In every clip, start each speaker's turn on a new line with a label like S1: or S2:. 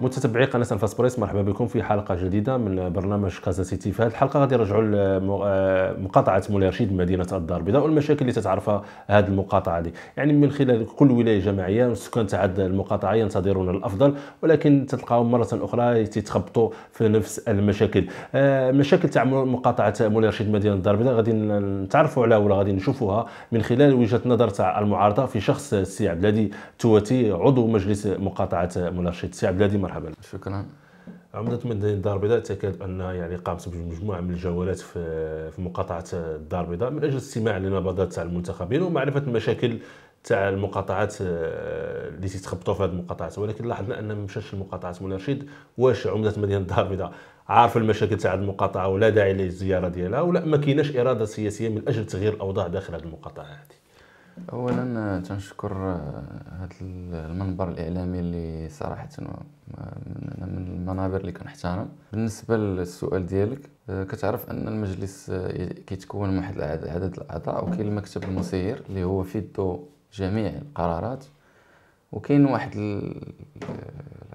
S1: متتبعي قناه فاسبريس مرحبا بكم في حلقه جديده من برنامج كازا سيتي في هذه الحلقه غادي نرجعوا لمقاطعه آه، مولاي رشيد مدينه الدار البيضاء والمشاكل اللي تتعرفها هذه المقاطعه دي. يعني من خلال كل ولايه جماعيه السكان تاع هذه المقاطعه ينتظرون الافضل ولكن تلقاهم مره اخرى تتخبطوا في نفس المشاكل آه، مشاكل تاع مقاطعه مولاي رشيد مدينه الدار البيضاء غادي نتعرفوا عليها ولا غادي نشوفوها من خلال وجهه نظر تاع المعارضه في شخص السي عبد الهادي تواتي عضو مجلس مقاطعه مولاي رشيد السي عبد الهادي مرحبا شكرا عمدة مدينة الدار البيضاء تكاد أن يعني قامت بمجموعة من الجولات في مقاطعة الدار البيضاء من أجل الاستماع لنبضات تاع المنتخبين ومعرفة المشاكل تاع المقاطعات آه، اللي تيتخبطوا في هذه المقاطعات ولكن لاحظنا ان ما مشاش المقاطعات منى رشيد واش عمده مدينه الدار البيضاء عارف المشاكل تاع المقاطعه ولا داعي للزياره ديالها ولا ما كايناش اراده سياسيه من اجل تغيير الاوضاع داخل هذه المقاطعه هذه
S2: اولا تنشكر هذا آه، المنبر الاعلامي اللي صراحه آه، من المنابر اللي كنحترم بالنسبه للسؤال ديالك آه، كتعرف ان المجلس كيتكون من واحد العدد الاعضاء وكاين المكتب المسير اللي هو فيدو جميع القرارات وكاين واحد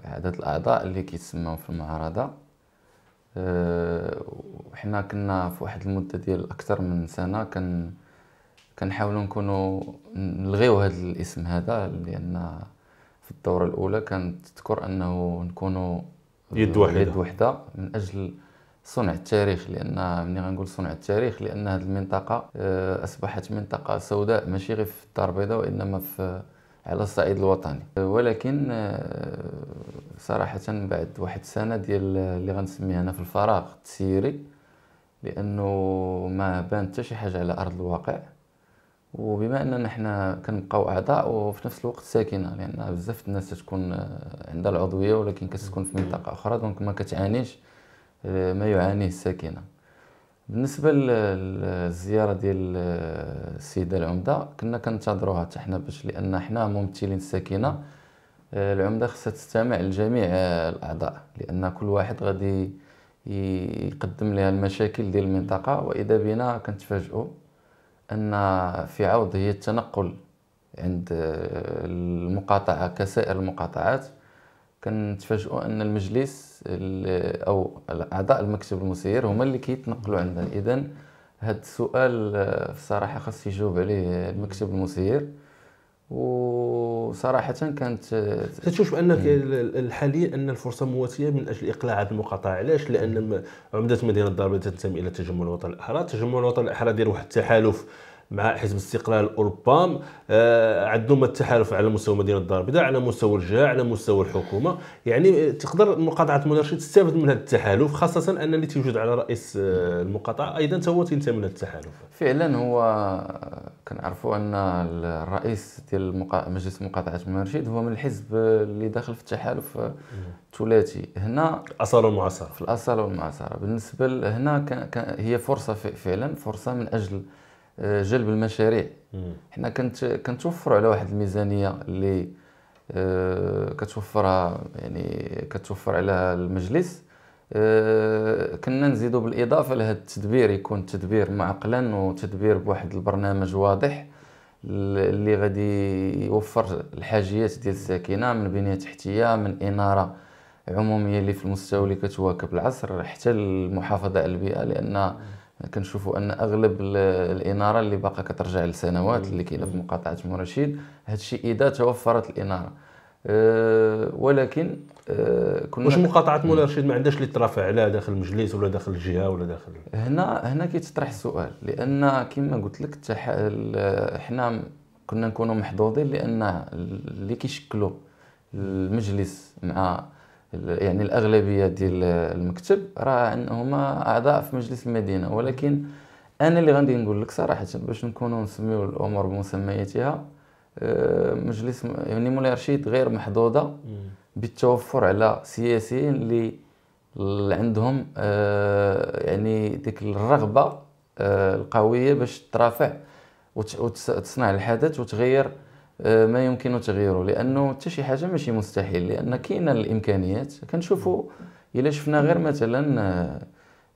S2: العدد الاعضاء اللي كيتسموا في المعارضه وحنا كنا في واحد المده ديال اكثر من سنه كان كنحاولوا نكونوا نلغيو هذا الاسم هذا لان في الدوره الاولى كانت تذكر انه نكونوا يد واحده يد وحده من اجل صنع التاريخ لان ملي غنقول صنع التاريخ لان هذه المنطقه آه، اصبحت منطقه سوداء ماشي غير في الدار البيضاء وانما في على الصعيد الوطني ولكن آه، صراحه بعد واحد السنه ديال اللي غنسميها انا في الفراغ التسييري لانه ما بان حتى شي حاجه على ارض الواقع وبما اننا حنا كنبقاو اعضاء وفي نفس الوقت ساكنه لان بزاف الناس تكون آه، عندها العضويه ولكن كتكون في منطقه اخرى دونك ما كتعانيش آه، ما يعانيه الساكنه بالنسبه للزياره ديال آه، السيده العمده كنا كنتظروها حتى حنا باش لان حنا ممثلين الساكنه العمده خصها تستمع لجميع الاعضاء لان كل واحد غادي يقدم لها المشاكل ديال المنطقه واذا بنا كنتفاجئوا أن في عوض هي التنقل عند المقاطعة كسائر المقاطعات كنتفاجئوا أن المجلس أو أعضاء المكتب المسير هما اللي كيتنقلوا عندنا إذا هذا السؤال آه، بصراحة خاص يجاوب عليه
S1: المكتب المسير وصراحه كانت تشوف بانك الحالي ان الفرصه مواتيه من اجل اقلاع هذه المقاطعه علاش لان عمده مدينه الدار تنتمي الى تجمع الوطن الاحرار تجمع الوطن الاحرار دير واحد التحالف مع حزب الاستقلال اوربام آه، عندهم التحالف على مستوى مدينه الدار البيضاء على مستوى الجهه على مستوى الحكومه يعني آه، تقدر مقاطعه منرشد تستافد من هذا التحالف خاصه ان اللي تيوجد على رئيس آه، المقاطعه ايضا هو تنتمي لهذا التحالف
S2: فعلا هو كنعرفوا ان الرئيس ديال المقا... مجلس مقاطعه منرشد هو من الحزب اللي داخل في التحالف الثلاثي هنا الاصاله والمعاصره في الاصاله والمعاصره بالنسبه هنا ك... ك... هي فرصه فعلا فرصه من اجل آه، جلب المشاريع حنا كنت كنتوفروا على واحد الميزانيه اللي آه، كتوفرها يعني كتوفر على المجلس آه، كنا نزيدوا بالاضافه لهذا التدبير يكون تدبير معقلا وتدبير بواحد البرنامج واضح اللي غادي يوفر الحاجيات ديال الساكنه من بنيه تحتيه من اناره عموميه اللي في المستوى اللي كتواكب العصر حتى المحافظه على البيئه لان كنشوفوا ان اغلب الاناره اللي باقا كترجع لسنوات اللي كاينه في مقاطعه مرشيد هادشي اذا توفرت الاناره أه
S1: ولكن أه كنا واش مقاطعه مولاي رشيد ما عندهاش اللي ترافع عليها داخل المجلس ولا داخل الجهه ولا داخل
S2: هنا هنا كيتطرح السؤال لان كما قلت لك حنا كنا نكونوا محظوظين لان اللي كيشكلوا المجلس مع يعني الاغلبيه ديال المكتب راه انهما اعضاء في مجلس المدينه ولكن انا اللي غادي نقول لك صراحه باش نكونوا نسميو الامور بمسمياتها آه، مجلس يعني مولاي رشيد غير محظوظه بالتوفر على سياسيين اللي عندهم آه، يعني ديك الرغبه آه، القويه باش ترافع وتصنع الحدث وتغير آه، ما يمكن تغييره لانه حتى شي حاجه ماشي مستحيل لان كاينه الامكانيات كنشوفوا الا شفنا غير مثلا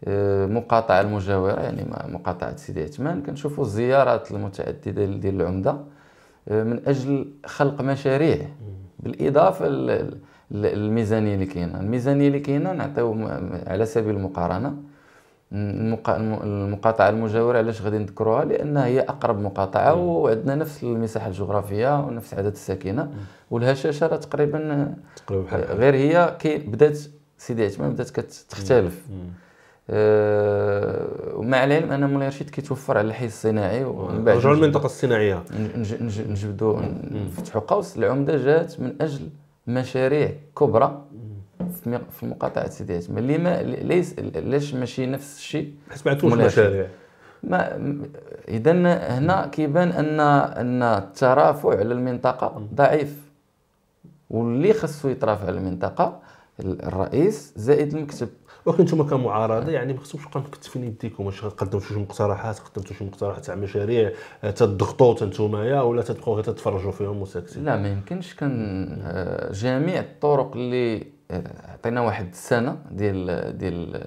S2: آه، مقاطعه المجاوره يعني مقاطعه سيدي عثمان كنشوفوا الزيارات المتعدده ديال العمده آه، من اجل خلق مشاريع بالاضافه للميزانيه اللي كاينه الميزانيه اللي كاينه نعطيو على سبيل المقارنه المقاطعه المجاوره علاش غادي نذكروها لانها هي اقرب مقاطعه وعندنا نفس المساحه الجغرافيه ونفس عدد الساكنه والهشاشه راه تقريبا تقريبا غير هي كي بدات سيدي عثمان بدات كتختلف آه، ومع العلم ان مولاي رشيد كيتوفر على الحي الصناعي ومن بعد رجعوا للمنطقه الصناعيه نجبدوا نفتحوا قوس العمده جات من اجل مشاريع كبرى في مقاطعه سيدي هاشم لما ليس ليش ماشي نفس الشيء حيت ما عندكمش مشاريع ما اذا هنا كيبان ان ان الترافع على المنطقه ضعيف واللي خصو يترافع
S1: على المنطقه الرئيس زائد المكتب ولكن انتم كمعارضه يعني ما خصكمش تبقاو مكتفين يديكم واش قدمتوا شي مقترحات قدمتوا شي مقترحات تاع مشاريع آه، تضغطوا نتوما ولا تبقاو غير تتفرجوا فيهم وساكتين لا ما يمكنش كان آه، جميع
S2: الطرق اللي عطينا واحد السنه ديال ديال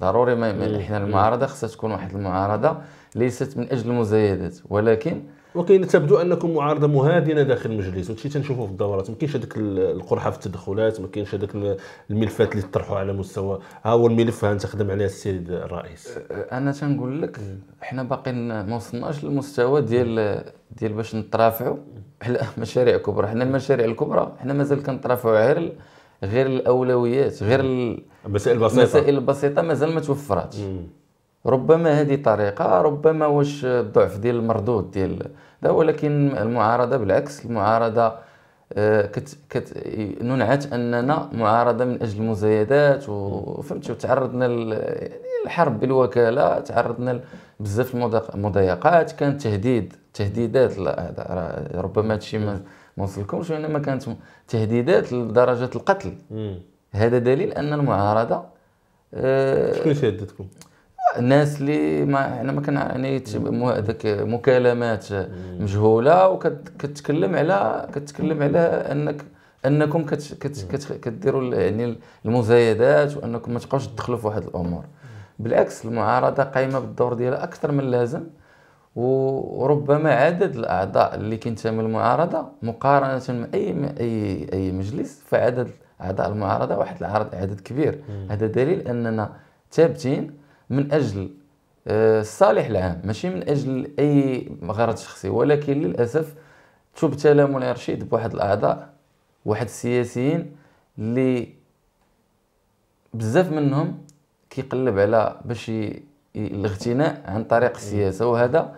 S2: ضروري ما حنا المعارضه
S1: خصها تكون واحد المعارضه ليست من اجل المزايدات ولكن وكاين تبدو انكم معارضه مهادنه داخل المجلس وهادشي تنشوفوا في الدورات ما كاينش هذاك القرحه في التدخلات ما كاينش هذاك الملفات اللي طرحوا على مستوى ها هو الملف ها انت خدم السيد الرئيس انا تنقول لك حنا باقيين ما وصلناش للمستوى ديال
S2: ديال باش نترافعوا على مشاريع كبرى حنا المشاريع الكبرى حنا مازال كنترافعوا غير غير الاولويات غير المسائل البسيطه المسائل البسيطه مازال ما توفراتش ربما هذه طريقه ربما واش الضعف ديال المردود ديال ده ولكن المعارضه بالعكس المعارضه آه، كت كت ننعت اننا معارضه من اجل المزايدات وفهمتي وتعرضنا للحرب بالوكاله تعرضنا بزاف المضايقات كان تهديد تهديدات لا هذا ربما هادشي ما وصلكمش وانما كانت تهديدات لدرجه القتل هذا دليل ان المعارضه آه، شكون شكون شهدتكم؟ الناس اللي ما احنا ما كان يعني هذاك مكالمات مجهوله وكتكلم على كتكلم على انك انكم كديروا يعني المزايدات وانكم ما تبقاوش تدخلوا في واحد الامور بالعكس المعارضه قايمه بالدور ديالها اكثر من اللازم وربما عدد الاعضاء اللي كينتمي للمعارضه مقارنه مع اي اي اي مجلس فعدد اعضاء المعارضه واحد العدد عدد كبير مم. هذا دليل اننا ثابتين من اجل آه، الصالح العام ماشي من اجل اي غرض شخصي ولكن للاسف تبتلى تلامون رشيد بواحد الاعضاء واحد السياسيين اللي بزاف منهم كيقلب على باش الاغتناء عن طريق السياسه وهذا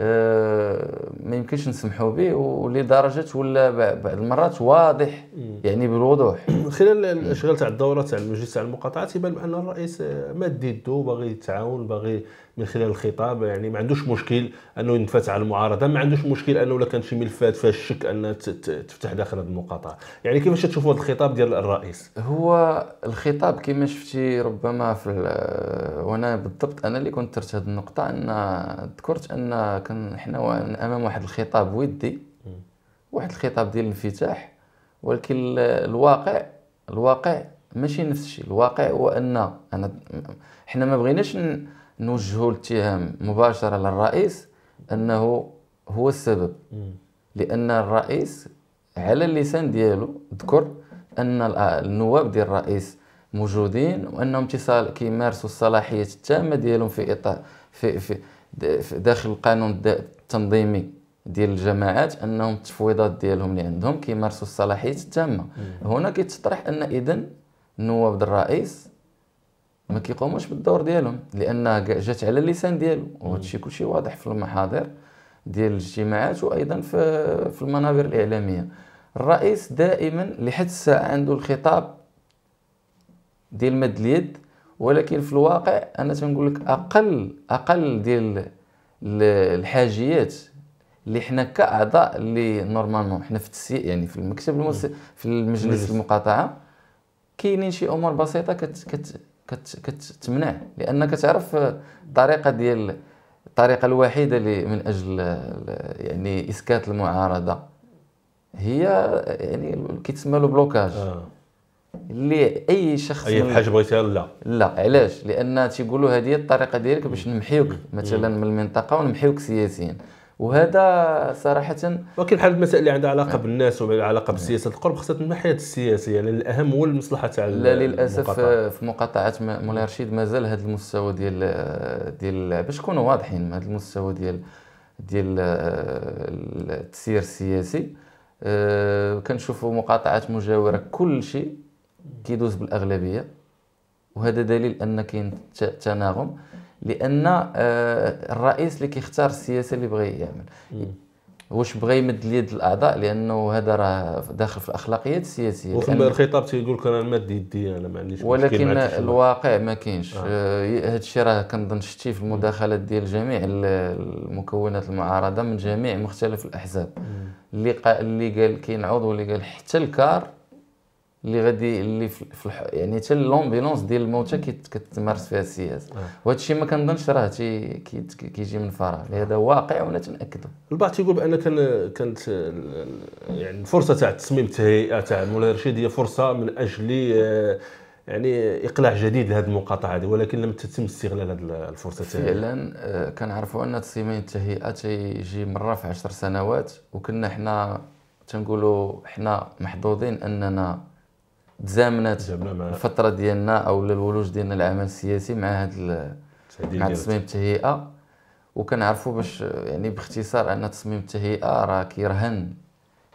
S2: آه، ما يمكنش نسمحوا
S1: به ولدرجه ولا بعض المرات واضح يعني بالوضوح خلال الاشغال تاع الدوره تاع المجلس تاع المقاطعه تيبان بان الرئيس مادي الدو باغي يتعاون باغي من خلال الخطاب يعني ما عندوش مشكل انه ينفتح على المعارضه ما عندوش مشكل انه لا كان شي ملفات فيها الشك انها تفتح داخل هذه المقاطعه يعني كيفاش تشوفوا هذا الخطاب ديال الرئيس
S2: هو الخطاب كما شفتي ربما في وانا بالضبط انا اللي كنت درت هذه النقطه ان ذكرت ان كان حنا امام واحد الخطاب ودي واحد الخطاب ديال الانفتاح ولكن الواقع الواقع ماشي نفس الشيء الواقع هو ان انا حنا ما بغيناش نوجهوا الاتهام مباشره للرئيس انه هو السبب لان الرئيس على اللسان ديالو ذكر ان النواب ديال الرئيس موجودين وانهم اتصال كيمارسوا الصلاحيات التامه ديالهم في اطار في, في داخل القانون التنظيمي ديال الجماعات انهم التفويضات ديالهم اللي عندهم كيمارسوا الصلاحيات التامه هنا كيتطرح ان اذا نواب الرئيس ما كيقوموش بالدور ديالهم لانها جات على اللسان ديالو وهذا الشيء كلشي واضح في المحاضر ديال الاجتماعات وايضا في في المنابر الاعلاميه الرئيس دائما لحد الساعه عنده الخطاب ديال مد اليد ولكن في الواقع انا تنقول لك اقل اقل ديال الحاجيات اللي حنا كاعضاء اللي نورمالمون حنا في التسي يعني في المكتب المس... في المجلس المقاطعه كاينين شي امور بسيطه كت... كت... كتمنع لانك تعرف الطريقه ديال الطريقه الوحيده اللي من اجل يعني اسكات المعارضه هي يعني كيتسمى لو بلوكاج آه. اللي اي شخص اي حاجه بغيتها لا لا علاش لان تيقولوا هذه
S1: هي الطريقه ديالك باش نمحيوك مثلا من المنطقه ونمحيوك سياسيا وهذا صراحه ولكن بحال المسائل اللي عندها علاقه بالناس وعلاقه بالسياسه القرب خاصها الناحيه السياسيه يعني الاهم هو المصلحه تاع لا للاسف المقاطعة. في مقاطعه مولاي رشيد مازال هذا المستوى
S2: ديال ديال باش نكونوا واضحين هذا المستوى ديال ديال التسيير السياسي آه، كنشوفوا مقاطعات مجاوره كل شيء كيدوز بالاغلبيه وهذا دليل ان كاين تناغم لان آه، الرئيس اللي كيختار السياسه اللي بغى يعمل واش بغى يمد اليد الاعضاء لانه هذا راه داخل في الاخلاقيات السياسيه وفي الخطاب
S1: تيقول لك انا المادي يدي انا ما عنديش ولكن الواقع
S2: ما كاينش هذا آه. الشيء آه، راه كنظن شتي في المداخلات ديال جميع المكونات المعارضه من جميع مختلف الاحزاب اللي قال اللي قال كاين عضو اللي قال حتى الكار اللي غادي اللي في الح... يعني حتى لومبيلونس ديال الموتى كتمارس فيها السياسه آه. وهذا الشيء ما كنظنش راه تي كيجي من فراغ هذا واقع وانا تناكدو
S1: البعض تيقول بان كان كانت يعني الفرصه تاع التصميم التهيئه تاع مولاي رشيد هي فرصه من اجل آه، يعني اقلاع جديد لهذه المقاطعه هذه ولكن لم تتم استغلال هذه الفرصه فعلا آه، كنعرفوا ان تصميم التهيئه تيجي مره في 10
S2: سنوات وكنا حنا تنقولوا حنا محظوظين اننا تزامنات الفتره ديالنا او الولوج ديالنا العمل السياسي مع هذا مع تصميم التهيئه وكنعرفوا باش يعني باختصار ان تصميم التهيئه راه كيرهن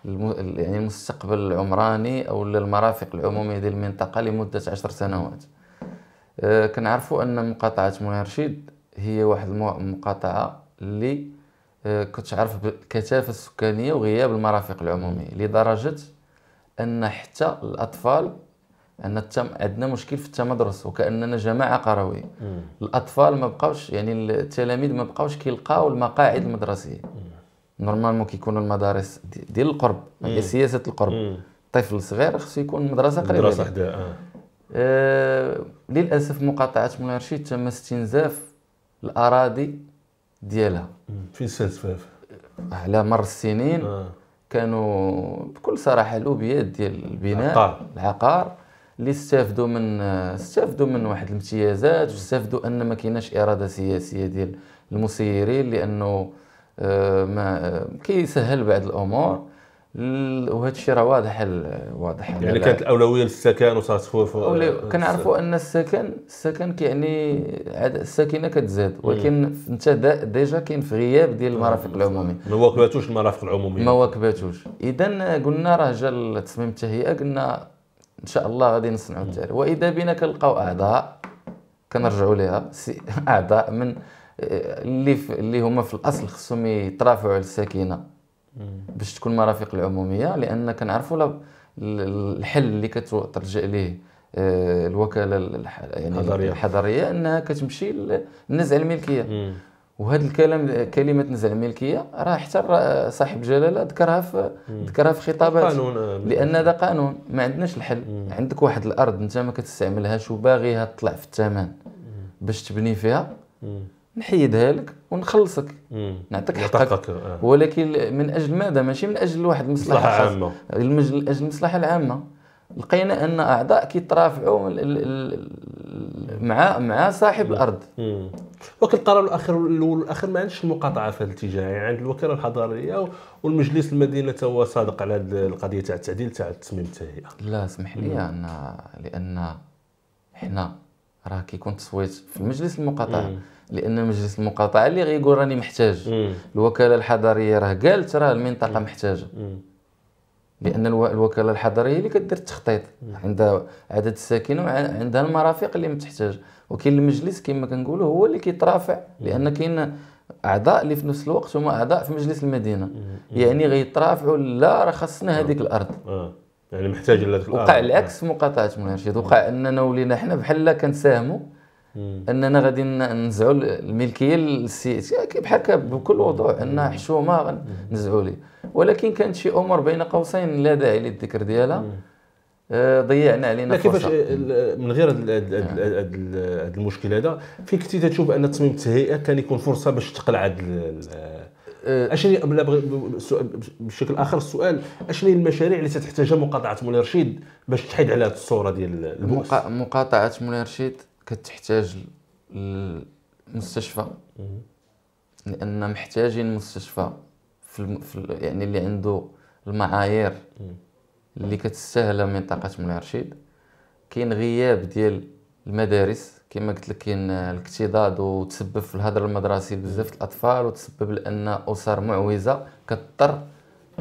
S2: يعني المستقبل العمراني او المرافق العموميه ديال المنطقه لمده عشر سنوات أه، كنعرفوا ان مقاطعه منارشيد هي واحد المقاطعه اللي أه، كتعرف بالكثافه السكانيه وغياب المرافق العموميه لدرجه ان حتى الاطفال ان التم عندنا مشكل في التمدرس وكاننا جماعه قرويه الاطفال ما بقاوش يعني التلاميذ ما بقاوش كيلقاو المقاعد المدرسيه نورمالمون كيكونوا المدارس ديال القرب هي سياسه القرب طفل صغير خصو يكون مدرسه قريبه مدرسه حداها آه. آه. للاسف مقاطعه رشيد تم استنزاف الاراضي ديالها فين استنزفها على مر السنين آه. كانوا بكل صراحه الاوبيات ديال البناء العقار, العقار اللي استافدوا من استافدوا من واحد الامتيازات واستافدوا ان ما كايناش اراده سياسيه ديال المسيرين لانه آه، ما آه، كيسهل بعض الامور وهذا الشيء راه واضح واضح يعني, كانت الاولويه للسكن وصارت خوف كنعرفوا ان السكن السكن كيعني الساكنه كتزاد ولكن انت ديجا كاين في غياب ديال المرافق العموميه ما واكباتوش المرافق العموميه ما واكباتوش اذا قلنا راه جا التصميم التهيئه قلنا ان شاء الله غادي نصنعوا التعريف واذا بنا كنلقاو اعضاء كنرجعوا لها اعضاء من آه، اللي اللي هما في الاصل خصهم يترافعوا على الساكنه باش تكون مرافق العموميه لان كنعرفوا الحل اللي كترجع ليه آه، الوكاله يعني الحضريه, الحضرية انها كتمشي للنزع الملكيه وهذا الكلام كلمه نزع الملكيه راه حتى صاحب الجلاله ذكرها في ذكرها في خطابات آه، لان هذا قانون ما عندناش الحل مم. عندك واحد الارض انت ما كتستعملهاش وباغيها تطلع في الثمن باش تبني فيها نحيدها لك ونخلصك نعطيك حقك آه. ولكن من اجل ماذا ماشي من اجل واحد المصلحه عامه من اجل المصلحه العامه لقينا
S1: ان اعضاء كيترافعوا مع مع صاحب الارض ولكن القرار الاخير الاول والاخير ما عندش المقاطعه في الاتجاه يعني عند الوكاله الحضاريه والمجلس المدينه هو صادق على القضيه تاع التعديل تاع التصميم التهيئه لا اسمح لي انا لان حنا راه كيكون تصويت في مجلس المقاطعه
S2: لان مجلس المقاطعه اللي غيقول راني محتاج مم. الوكاله الحضريه راه قالت راه المنطقه مم. محتاجه مم. لان الوكاله الحضريه اللي كدير التخطيط عندها عدد الساكنه وعندها المرافق اللي متحتاج وكاين المجلس كما كنقولوا هو اللي كيترافع لان كاين اعضاء اللي في نفس الوقت هما اعضاء في مجلس المدينه يعني غيترافعوا لا راه خاصنا هذيك الارض
S1: آه. يعني محتاج لهذيك الارض وقع العكس
S2: في مقاطعه مرشد وقع اننا ولينا حنا بحال كنساهموا اننا غادي ننزعوا الملكيه للسيد بحال بكل وضوح ان حشومه غنزعوا لي ولكن كانت شي امور بين قوسين لا داعي للذكر ديالها آه، ضيعنا علينا كيفاش
S1: من غير هذا المشكل هذا فين كنتي تشوف ان تصميم التهيئه كان يكون فرصه باش تقلع هذا آه. اشني بشكل اخر السؤال اشني المشاريع اللي تحتاجها مقاطعه مولاي رشيد باش تحيد على هذه الصوره ديال المؤسسه مقاطعه مولاي رشيد كتحتاج
S2: المستشفى لان محتاجين مستشفى في, الم... في ال... يعني اللي عنده المعايير اللي كتستاهلها منطقه من رشيد كاين غياب ديال المدارس كما قلت لك كاين الاكتضاد وتسبب في الهدر المدرسي بزاف الاطفال وتسبب لان اسر معوزه كضطر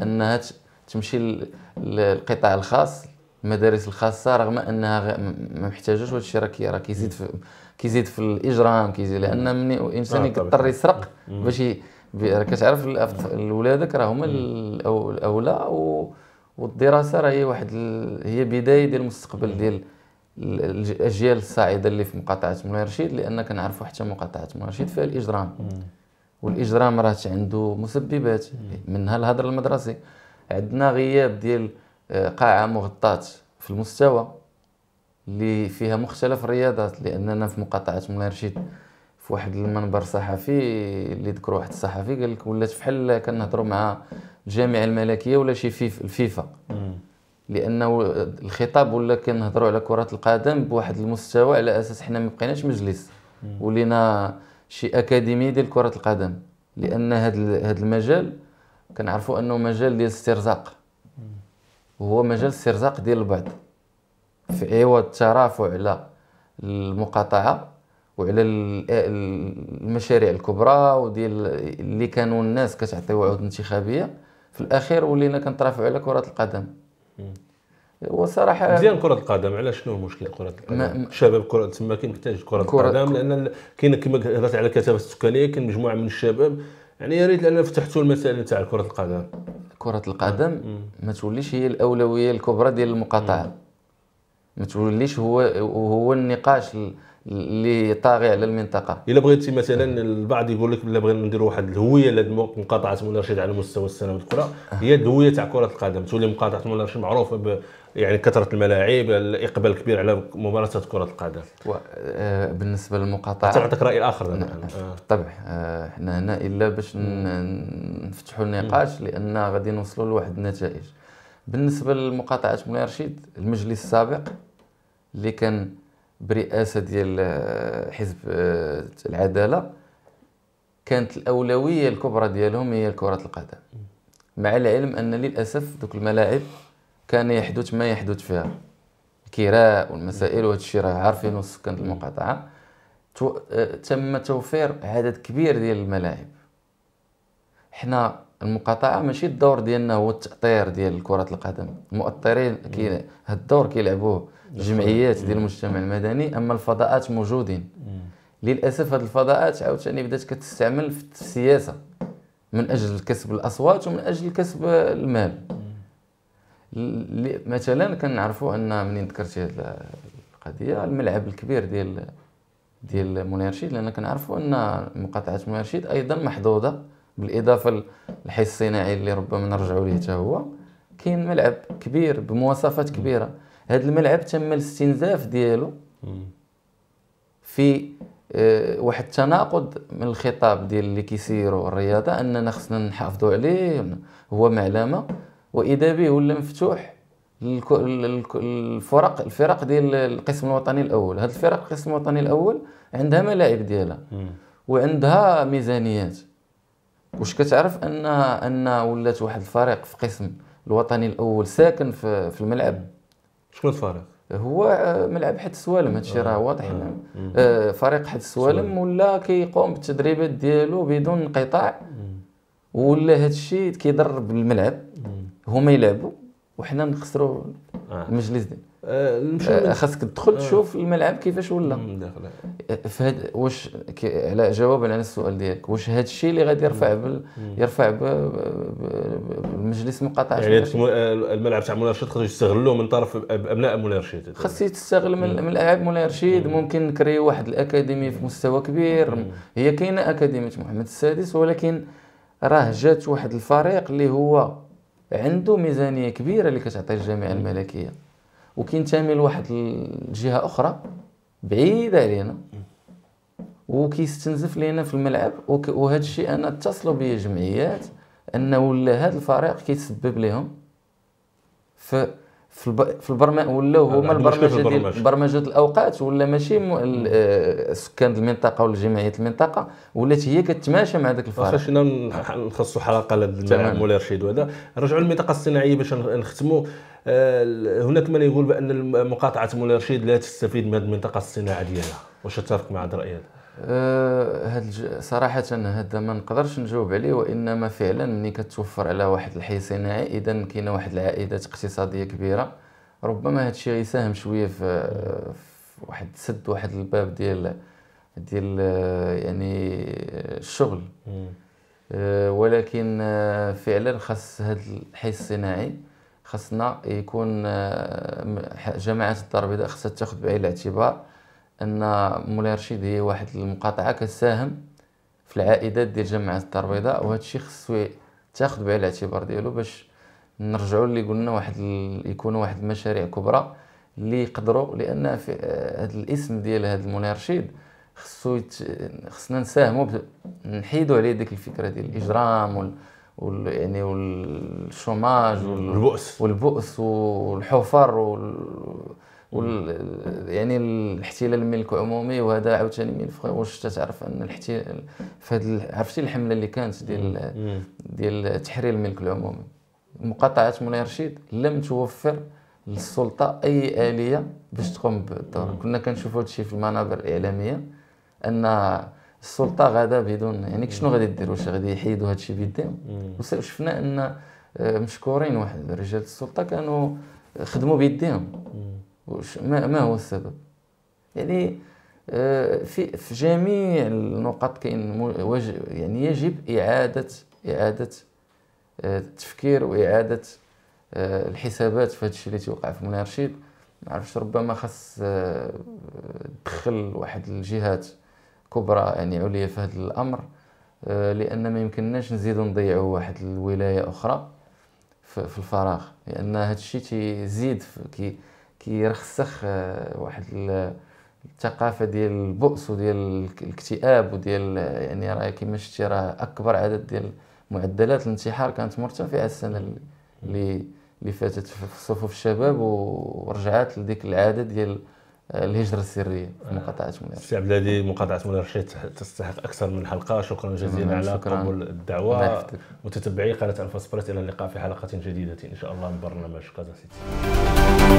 S2: انها تمشي للقطاع الخاص المدارس الخاصه رغم انها ما محتاجاش هذا الشيء راه كيزيد في كيزيد في الاجرام كيزيد لان من آه، الانسان يضطر يسرق باش راه كتعرف الاولادك راه هما الاولى والدراسه راه هي واحد هي بدايه ديال المستقبل ديال الاجيال الصاعده اللي في مقاطعه مولاي رشيد لان كنعرفوا حتى مقاطعه مولاي رشيد فيها الاجرام والاجرام راه عنده مسببات منها الهدر المدرسي عندنا غياب ديال قاعة مغطاة في المستوى اللي فيها مختلف الرياضات لاننا في مقاطعه مولاي رشيد في واحد المنبر صحفي اللي ذكر واحد الصحفي قال لك ولات بحال كنهضروا مع الجامعه الملكيه ولا شي فيف الفيفا لانه الخطاب ولا كنهضروا على كره القدم بواحد المستوى على اساس حنا ما بقيناش مجلس ولينا شي اكاديميه ديال كره القدم لان هذا هذا المجال كنعرفوا انه مجال ديال الاسترزاق إيه، هو مجال استرزاق ديال البعض في عوض الترافع على المقاطعه وعلى المشاريع الكبرى وديال اللي كانوا الناس كتعطي وعود انتخابيه في الاخير ولينا كنترافعوا على كره القدم وصراحه مزيان كره
S1: القدم على شنو المشكل كره القدم الشباب كره تما كاين كره, كرة القدم لان كاين كما هضرت على الكثافه السكانيه كاين مجموعه من الشباب يعني يا ريت لان فتحتوا المسائل تاع كره القدم كره القدم ما توليش هي الاولويه الكبرى ديال المقاطعه ما توليش هو هو النقاش اللي طاغي على المنطقه الا بغيتي مثلا البعض يقول لك بلا بغينا نديروا واحد الهويه اللي انقطعت من رشيد على مستوى السنوات الاخرى هي الهويه تاع كره القدم تولي مقاطعه من رشيد معروفه ب يعني كثره الملاعب الاقبال كبير على ممارسه كره القدم و... آه بالنسبه للمقاطعه تعطيك راي اخر بالطبع
S2: نعم. آه. آه، هنا الا باش نفتحوا النقاش لان غادي نوصلوا لواحد النتائج بالنسبه للمقاطعه مولاي رشيد المجلس السابق اللي كان برئاسه ديال آه، حزب آه، العداله كانت الاولويه الكبرى ديالهم هي كره القدم مع العلم ان للاسف دوك الملاعب كان يحدث ما يحدث فيها الكراء والمسائل وهذا الشيء راه عارفينه سكان المقاطعه تو... آه، تم توفير عدد كبير ديال الملاعب حنا المقاطعه ماشي الدور ديالنا هو التاطير ديال كره القدم المؤطرين كي هاد الدور كيلعبوه جمعيات ديال المجتمع المدني اما الفضاءات موجودين للاسف هذه الفضاءات عاوتاني بدات كتستعمل في السياسه من اجل كسب الاصوات ومن اجل كسب المال مثلا كنعرفوا ان منين ذكرتي هذه القضيه الملعب الكبير ديال ديال مونيرشيد رشيد لان كنعرفوا ان مقاطعه مونيرشيد رشيد ايضا محظوظه بالاضافه للحي الصناعي اللي ربما نرجعوا ليه حتى هو كاين ملعب كبير بمواصفات كبيره هذا الملعب تم الاستنزاف ديالو في آه، واحد التناقض من الخطاب ديال اللي كيسيروا الرياضه اننا خصنا نحافظوا عليه هو معلمه واذا به ولا مفتوح الفرق الفرق ديال القسم الوطني الاول هاد الفرق القسم الوطني الاول عندها ملاعب ديالها وعندها ميزانيات واش كتعرف ان ان ولات واحد الفريق في قسم الوطني الاول ساكن في الملعب شكون الفريق؟ هو آه، ملعب حد السوالم هادشي راه آه. واضح آه، فريق حد السوالم ولا كيقوم بالتدريبات ديالو بدون انقطاع ولا هادشي كيضر بالملعب هما يلعبوا وحنا نخسروا المجلس ديالنا آه، آه، خاصك تدخل آه. تشوف الملعب كيفاش ولا فهاد واش
S1: على جوابا على السؤال ديالك واش هذا الشيء
S2: اللي غادي يرفع بال يرفع بالمجلس المقاطعه يعني
S1: الملعب تاع مولاي رشيد خاصو يستغلوه من طرف ابناء مولاي رشيد
S2: خاص يستغل من اللاعب مولاي رشيد ممكن نكري واحد الاكاديمي في مستوى كبير مم. هي كاينه اكاديميه محمد السادس ولكن راه جات واحد الفريق اللي هو عنده ميزانيه كبيره اللي كتعطي الجامعه الملكيه وكينتمي لواحد الجهه اخرى بعيده علينا وكيستنزف لينا في الملعب وهذا الشيء انا اتصلوا بي جمعيات انه ولا هذا الفريق كيتسبب لهم في في, البرما ولاو هما البرمجه ديال برمجه الاوقات ولا ماشي م... آه، سكان المنطقه ولا جمعيه المنطقه
S1: ولات هي كتماشى مع ذاك الفريق خاصنا نخصصوا حلقه لهذا المولى رشيد وهذا نرجعوا للمنطقه الصناعيه باش نختموا آه، هناك من يقول بان مقاطعه مولاي رشيد لا تستفيد من هذه المنطقه الصناعه ديالها واش تتفق مع هذا الراي هذا
S2: أه صراحة هذا ما نقدرش نجاوب عليه وإنما فعلا ملي كتوفر على واحد الحي صناعي إذا كاينة واحد العائدات اقتصادية كبيرة ربما هذا الشيء يساهم شوية في, في واحد سد واحد الباب ديال ديال آه، يعني آه، الشغل أه ولكن فعلا خاص هذا الحي الصناعي خصنا يكون آه، جماعه الدار البيضاء خصها تاخذ بعين الاعتبار ان مولاي رشيد هي واحد المقاطعه كتساهم في العائدات ديال جماعه الدار البيضاء وهذا الشيء خصو تاخذ بعين الاعتبار ديالو باش نرجعوا اللي قلنا واحد يكونوا واحد المشاريع كبرى اللي يقدروا لان في آه، هذا الاسم ديال هذا المولاي رشيد خصو خصنا نساهموا نحيدوا عليه ديك الفكره ديال الاجرام وال... وال يعني والشوماج والبؤس والبؤس والحفر وال... وال... يعني الاحتلال الملك عمومي وهذا عاوتاني من فخي واش تتعرف ان الاحتلال فهاد عرفتي الحمله اللي كانت ديال ديال تحرير الملك العمومي مقاطعه مولاي رشيد لم توفر للسلطه اي اليه باش تقوم بالدور كنا كنشوفوا هادشي في المنابر الاعلاميه ان السلطه غادا بدون يعني شنو غادي دير واش غادي يحيدوا هذا الشيء بيديهم وشفنا ان آه، مشكورين واحد رجال السلطه كانوا خدموا بيديهم ما, ما هو السبب يعني آه، في في جميع النقاط كاين يعني يجب اعاده اعاده آه، التفكير واعاده الحسابات في هذا الشيء اللي تيوقع في منير رشيد ما عرفتش ربما خاص دخل واحد الجهات كبرى يعني عليا في هذا الامر آه، لان ما يمكنناش نزيدو نضيعوا واحد الولايه اخرى في الفراغ لان هذا الشيء تيزيد كي كيرخسخ آه، واحد الثقافه ديال البؤس وديال الاكتئاب وديال آه، يعني راه كما شفتي راه اكبر عدد ديال معدلات الانتحار كانت مرتفعه السنه اللي اللي فاتت في صفوف الشباب ورجعات لديك
S1: العاده ديال الهجره السريه في مقاطعه منير سي عبد الهادي مقاطعه منير رشيد تستحق اكثر من حلقه شكرا جزيلا نعم، على قبول الدعوه متتبعي قناه الفا الى اللقاء في حلقه جديده ان شاء الله من برنامج كازا سيتي